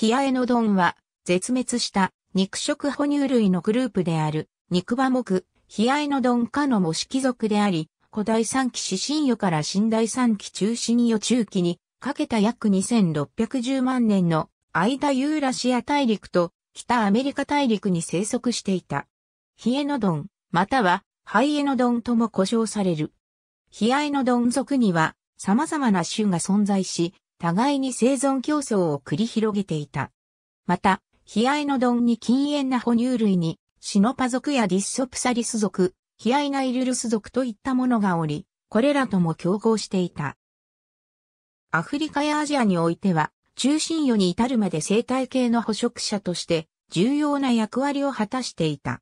ヒアエノドンは、絶滅した肉食哺乳類のグループである、肉馬目、ヒアエノドン科の模式属であり、古代三期指神予から新代三期中心予中期にかけた約2610万年の間ユーラシア大陸と北アメリカ大陸に生息していた。ヒエノドン、またはハイエノドンとも呼称される。ヒアエノドン属には様々な種が存在し、互いに生存競争を繰り広げていた。また、ヒアイノドンに禁煙な哺乳類に、シノパ族やディッソプサリス族、ヒアイナイルルス族といったものがおり、これらとも競合していた。アフリカやアジアにおいては、中心世に至るまで生態系の捕食者として重要な役割を果たしていた。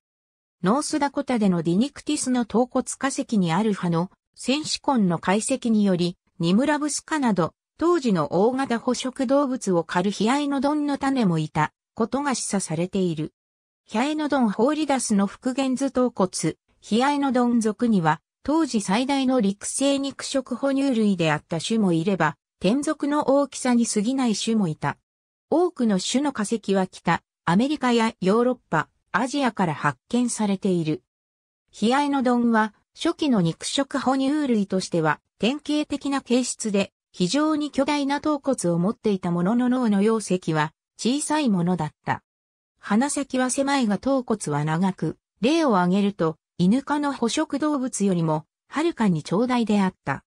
ノースダコタでのディニクティスの頭骨化石にるルのセの戦士根の解析により、ニムラブスカなど当時の大型捕食動物を狩るヒアエノドンの種もいたことが示唆されている。ヒアエノドンホーリダスの復元図頭骨、ヒアエノドン族には、当時最大の陸生肉食哺乳類であった種もいれば、天族の大きさに過ぎない種もいた。多くの種の化石は北、アメリカやヨーロッパ、アジアから発見されている。ヒアエノドンは、初期の肉食哺乳類としては、典型的な形質で、非常に巨大な頭骨を持っていたものの脳の容積は小さいものだった。鼻先は狭いが頭骨は長く、例を挙げると、犬科の捕食動物よりも、はるかに長大であった。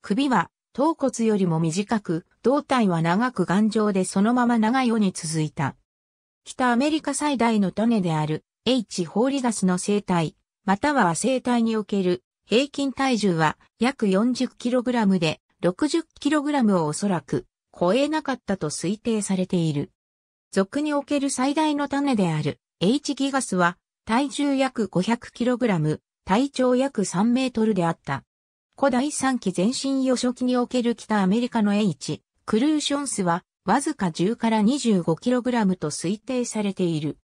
首は、頭骨よりも短く、胴体は長く頑丈でそのまま長いうに続いた。北アメリカ最大の種である H. ホーリガスの生態、または生態における平均体重は約 40kg で 60kg をおそらく超えなかったと推定されている。俗における最大の種である H ギガスは体重約 500kg、体長約3メートルであった。古代3期全身予初期における北アメリカの H、クルーションスはわずか10から 25kg と推定されている。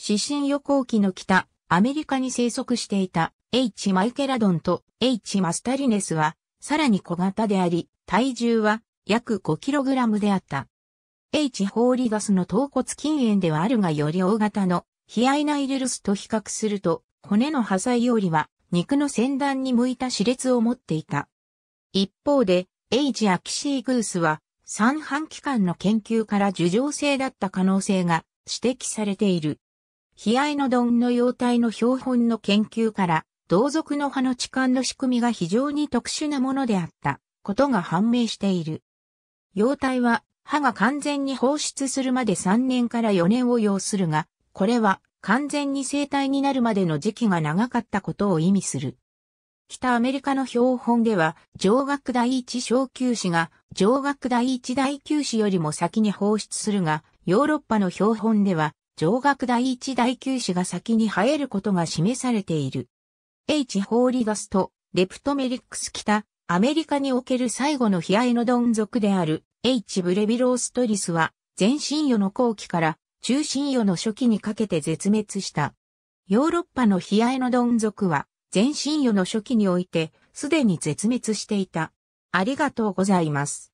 指針予行期の北、アメリカに生息していた H マイケラドンと H マスタリネスはさらに小型であり、体重は約 5kg であった。H ホーリガスの頭骨近縁ではあるがより大型のヒアイナイルルスと比較すると、骨の破砕よりは肉の先端に向いた歯列を持っていた。一方で、H アキシーグースは、三半期間の研究から樹状性だった可能性が指摘されている。ヒアイノドンの様態の標本の研究から、同族の派の痴漢の仕組みが非常に特殊なものであったことが判明している。幼体は歯が完全に放出するまで3年から4年を要するが、これは完全に生体になるまでの時期が長かったことを意味する。北アメリカの標本では、上学第一小休止が上学第一大休止よりも先に放出するが、ヨーロッパの標本では、上学第一大休止が先に生えることが示されている。H ホーリガスとレプトメリックス北、アメリカにおける最後のヒアのノドンである H ブレビローストリスは前身与の後期から中心与の初期にかけて絶滅した。ヨーロッパのヒアのノドンは前身与の初期においてすでに絶滅していた。ありがとうございます。